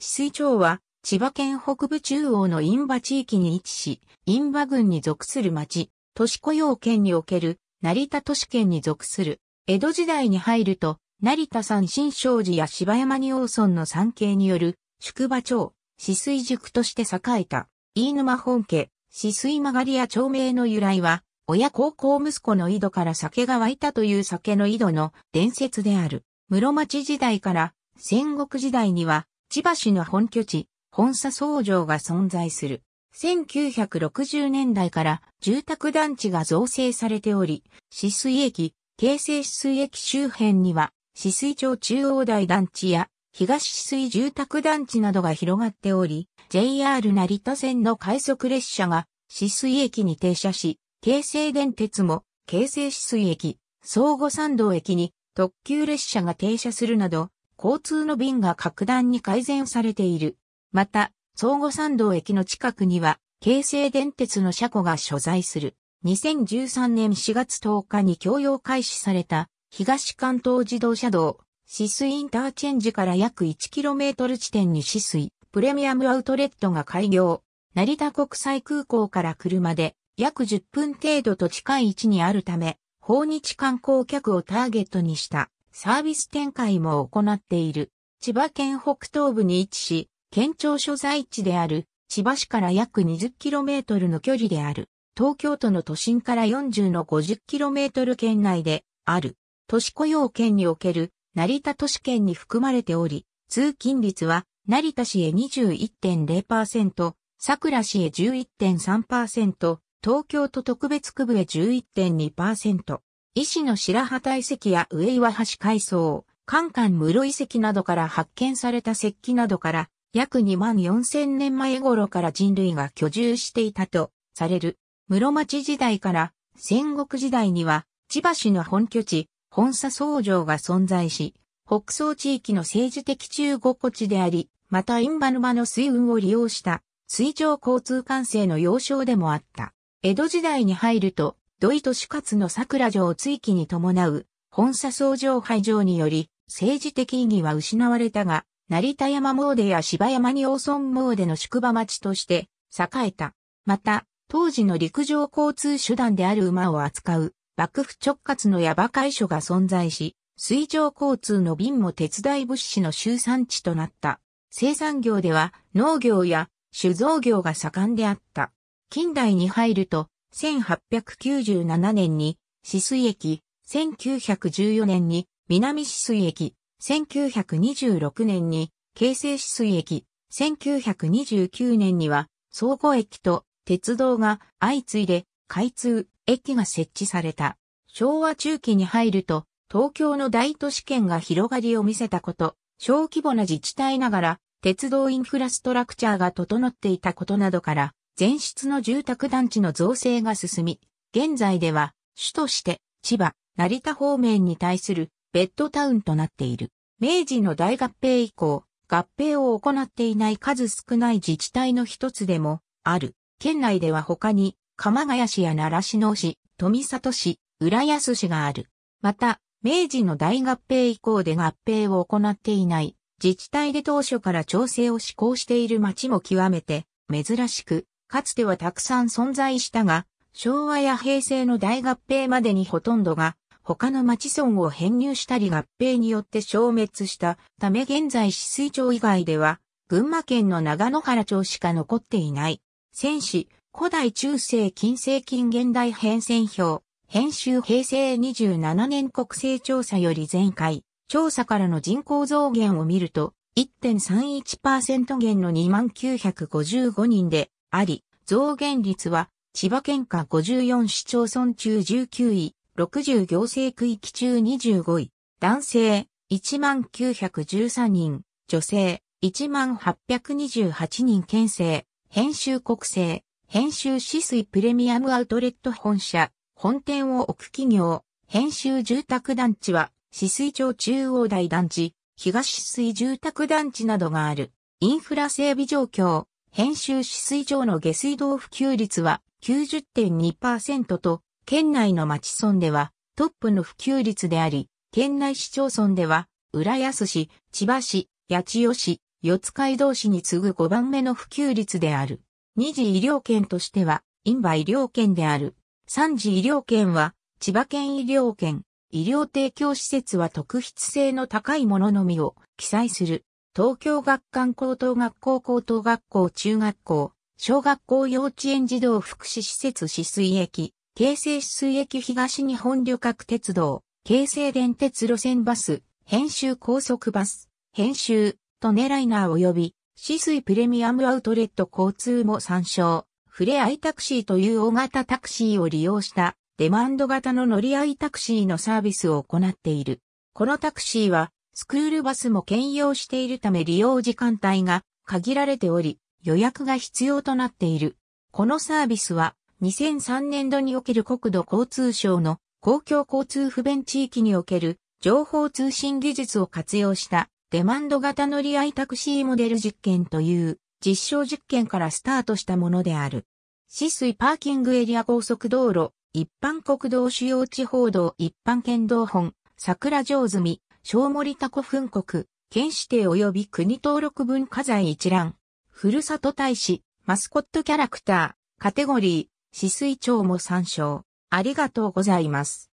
水町は、千葉県北部中央の印馬地域に位置し、印馬郡に属する町、都市雇用圏における、成田都市圏に属する。江戸時代に入ると、成田山新勝寺や芝山二王村の山系による、宿場町、止水塾として栄えた、飯沼本家、止水曲り屋町名の由来は、親孝行息子の井戸から酒が湧いたという酒の井戸の伝説である。室町時代から戦国時代には千葉市の本拠地、本佐総場が存在する。1960年代から住宅団地が造成されており、止水駅、京成止水駅周辺には、止水町中央台団地や東止水住宅団地などが広がっており、JR 成田線の快速列車が止水駅に停車し、京成電鉄も京成止水駅、相互参道駅に特急列車が停車するなど、交通の便が格段に改善されている。また、相互参道駅の近くには、京成電鉄の車庫が所在する。2013年4月10日に供用開始された東関東自動車道、シスインターチェンジから約 1km 地点にシスイ、プレミアムアウトレットが開業。成田国際空港から車で約10分程度と近い位置にあるため、訪日観光客をターゲットにしたサービス展開も行っている。千葉県北東部に位置し、県庁所在地である千葉市から約 20km の距離である。東京都の都心から40の 50km 圏内である。都市雇用圏における成田都市圏に含まれており、通勤率は成田市へ21.0%、桜市へ11.3%、東京都特別区部へ11.2%。石の白旗遺跡や上岩橋海藻、カンカン室遺跡などから発見された石器などから、約2万4000年前頃から人類が居住していたとされる。室町時代から戦国時代には、千葉市の本拠地、本佐僧城が存在し、北総地域の政治的中国地であり、またインバ沼の水運を利用した水上交通管制の要衝でもあった。江戸時代に入ると、土井利勝の桜城追記に伴う、本佐総城廃城により、政治的意義は失われたが、成田山詣や芝山に大村詣の宿場町として栄えた。また、当時の陸上交通手段である馬を扱う、幕府直轄の矢場会所が存在し、水上交通の便も鉄大物資の集産地となった。生産業では農業や酒造業が盛んであった。近代に入ると、1897年に止水駅、1914年に南止水駅、1926年に京成止水駅、1929年には総合駅と鉄道が相次いで開通、駅が設置された。昭和中期に入ると東京の大都市圏が広がりを見せたこと、小規模な自治体ながら鉄道インフラストラクチャーが整っていたことなどから全室の住宅団地の造成が進み、現在では、主として、千葉、成田方面に対するベッドタウンとなっている。明治の大合併以降、合併を行っていない数少ない自治体の一つでもある。県内では他に、鎌ヶ谷市や奈良市の市、富里市、浦安市がある。また、明治の大合併以降で合併を行っていない、自治体で当初から調整を施行している町も極めて珍しく、かつてはたくさん存在したが、昭和や平成の大合併までにほとんどが、他の町村を編入したり合併によって消滅したため現在市水町以外では、群馬県の長野原町しか残っていない。戦士、古代中世近世近現代編遷表、編集平成27年国勢調査より前回、調査からの人口増減を見ると、1.31%減の2955人で、あり、増減率は、千葉県下54市町村中19位、60行政区域中25位、男性1913人、女性1828人県政、編集国政、編集止水プレミアムアウトレット本社、本店を置く企業、編集住宅団地は、止水町中央大団地、東止水住宅団地などがある、インフラ整備状況、編集止水場の下水道普及率は90.2%と、県内の町村ではトップの普及率であり、県内市町村では、浦安市、千葉市、八千代市、四街道市に次ぐ5番目の普及率である。二次医療圏としては、インバ医療圏である。三次医療圏は、千葉県医療圏、医療提供施設は特筆性の高いもののみを記載する。東京学館高等学校高等学校中学校、小学校幼稚園児童福祉施設止水駅、京成止水駅東日本旅客鉄道、京成電鉄路線バス、編集高速バス、編集、とネライナー及び、止水プレミアムアウトレット交通も参照、ふれあいタクシーという大型タクシーを利用した、デマンド型の乗り合いタクシーのサービスを行っている。このタクシーは、スクールバスも兼用しているため利用時間帯が限られており、予約が必要となっている。このサービスは2003年度における国土交通省の公共交通不便地域における情報通信技術を活用したデマンド型乗り合いタクシーモデル実験という実証実験からスタートしたものである。市水パーキングエリア高速道路、一般国道主要地方道一般県道本、桜上住。み、小森タコ墳国、県指定及び国登録文化財一覧、ふるさと大使、マスコットキャラクター、カテゴリー、止水町も参照。ありがとうございます。